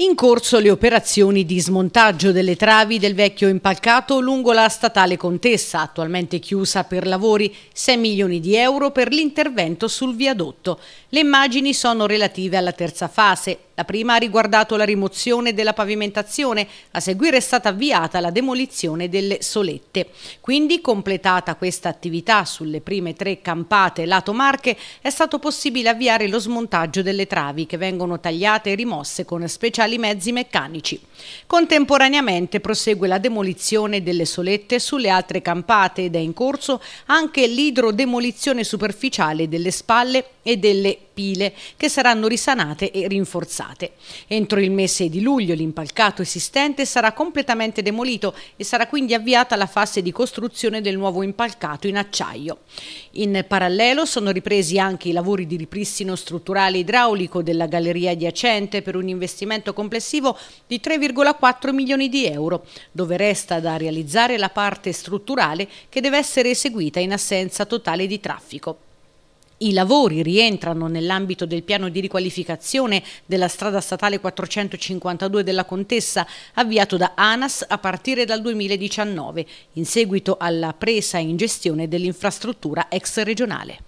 In corso le operazioni di smontaggio delle travi del vecchio impalcato lungo la statale Contessa, attualmente chiusa per lavori, 6 milioni di euro per l'intervento sul viadotto. Le immagini sono relative alla terza fase, la prima ha riguardato la rimozione della pavimentazione, a seguire è stata avviata la demolizione delle solette. Quindi completata questa attività sulle prime tre campate lato Marche è stato possibile avviare lo smontaggio delle travi che vengono tagliate e rimosse con speciali mezzi meccanici. Contemporaneamente prosegue la demolizione delle solette sulle altre campate ed è in corso anche l'idrodemolizione superficiale delle spalle e delle pile che saranno risanate e rinforzate. Entro il mese di luglio l'impalcato esistente sarà completamente demolito e sarà quindi avviata la fase di costruzione del nuovo impalcato in acciaio. In parallelo sono ripresi anche i lavori di ripristino strutturale idraulico della galleria adiacente per un investimento complessivo di 3,4 milioni di euro, dove resta da realizzare la parte strutturale che deve essere eseguita in assenza totale di traffico. I lavori rientrano nell'ambito del piano di riqualificazione della strada statale 452 della Contessa avviato da ANAS a partire dal 2019 in seguito alla presa in gestione dell'infrastruttura ex regionale.